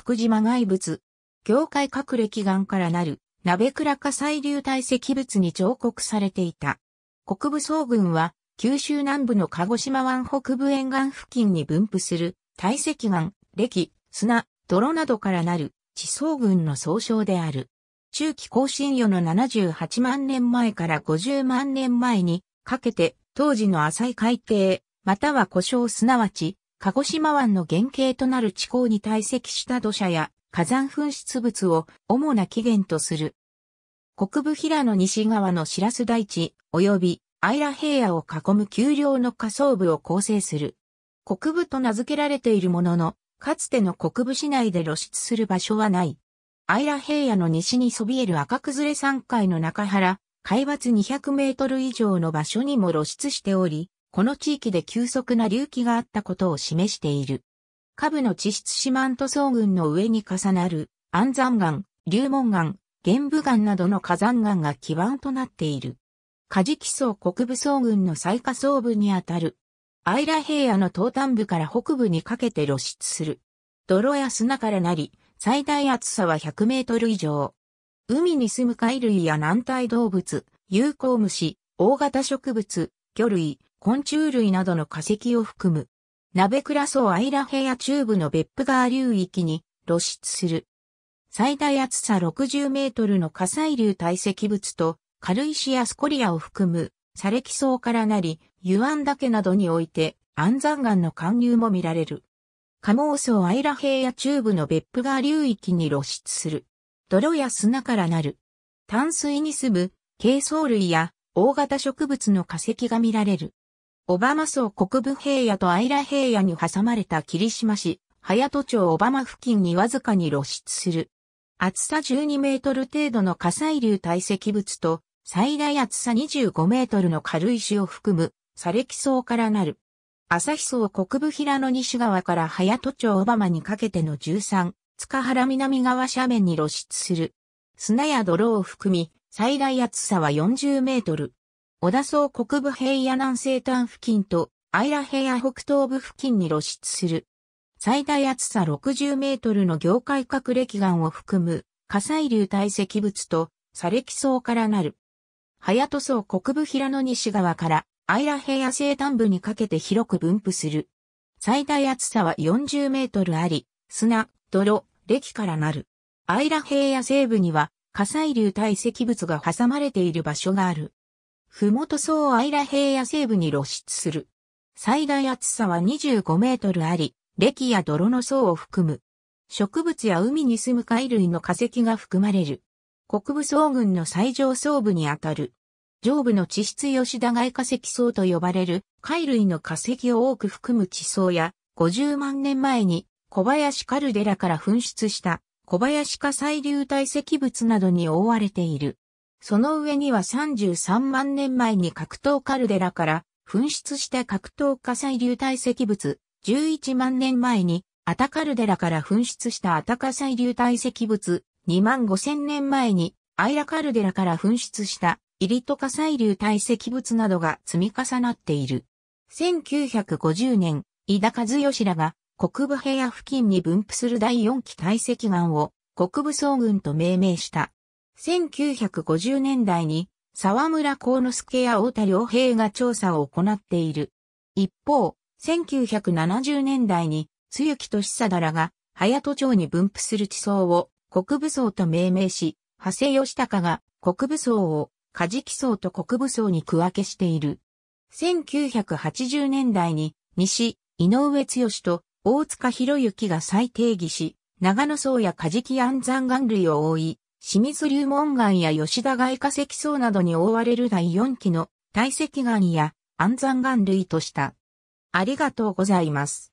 福島外物、境界各歴岸からなる、鍋倉火砕流体積物に彫刻されていた。国部総軍は、九州南部の鹿児島湾北部沿岸付近に分布する、体積岩、歴、砂、泥などからなる、地層群の総称である。中期更新世の78万年前から50万年前にかけて、当時の浅い海底、または故障すなわち鹿児島湾の原型となる地溝に堆積した土砂や火山噴出物を主な起源とする。国部平野西側の白洲台地及びアイラ平野を囲む丘陵の下層部を構成する。国部と名付けられているものの、かつての国部市内で露出する場所はない。アイラ平野の西にそびえる赤崩れ山海の中原、海抜200メートル以上の場所にも露出しており、この地域で急速な隆起があったことを示している。下部の地質四万塗層群の上に重なる安山岩、流門岩、玄武岩などの火山岩が基盤となっている。カジキ層国部層群の最下層部にあたる。アイラ平野の東端部から北部にかけて露出する。泥や砂からなり、最大厚さは100メートル以上。海に住む貝類や軟体動物、有効虫、大型植物、魚類、昆虫類などの化石を含む、ナベクラソアイラヘア中部の別府川流域に露出する。最大厚さ60メートルの火砕流堆積物と軽石やスコリアを含む砂礫層からなり、湯湾岳などにおいて安山岩の貫流も見られる。カモウソアイラヘア中部の別府川流域に露出する。泥や砂からなる。淡水に住む、軽藻類や大型植物の化石が見られる。オバマ層国部平野とアイラ平野に挟まれた霧島市、早戸町オバマ付近にわずかに露出する。厚さ12メートル程度の火砕流堆積物と、最大厚さ25メートルの軽石を含む、砂礫層からなる。日層国部平の西側から早戸町オバマにかけての13、塚原南側斜面に露出する。砂や泥を含み、最大厚さは40メートル。小田総国部平野南西端付近と、イラ平野北東部付近に露出する。最大厚さ60メートルの業界核歴岩を含む火砕流堆積物と砂礫層からなる。早塗層国部平野西側からイラ平野西端部にかけて広く分布する。最大厚さは40メートルあり、砂、泥、礫からなる。イラ平野西部には火砕流堆積物が挟まれている場所がある。ふもと層アイラ平野西部に露出する。最大厚さは25メートルあり、歴や泥の層を含む。植物や海に住む貝類の化石が含まれる。国部層群の最上層部にあたる。上部の地質吉田外化石層と呼ばれる貝類の化石を多く含む地層や、50万年前に小林カルデラから噴出した小林化細流体積物などに覆われている。その上には33万年前に格闘カルデラから噴出した格闘火砕流体積物、11万年前にアタカルデラから噴出したアタ火砕流体積物、2万5000年前にアイラカルデラから噴出したイリト火砕流体積物などが積み重なっている。1950年、井田和義らが国部部屋付近に分布する第4期堆積岩を国部総群と命名した。1950年代に沢村幸之助や太田良平が調査を行っている。一方、1970年代に、津行と久らが、早戸町に分布する地層を国武層と命名し、長谷義隆が国武層を梶基層と国武層に区分けしている。1980年代に西、井上剛と大塚博之が再定義し、長野層や梶基安山岩類を覆い、清水流門岩や吉田外化石層などに覆われる第4期の堆積岩や安山岩類とした。ありがとうございます。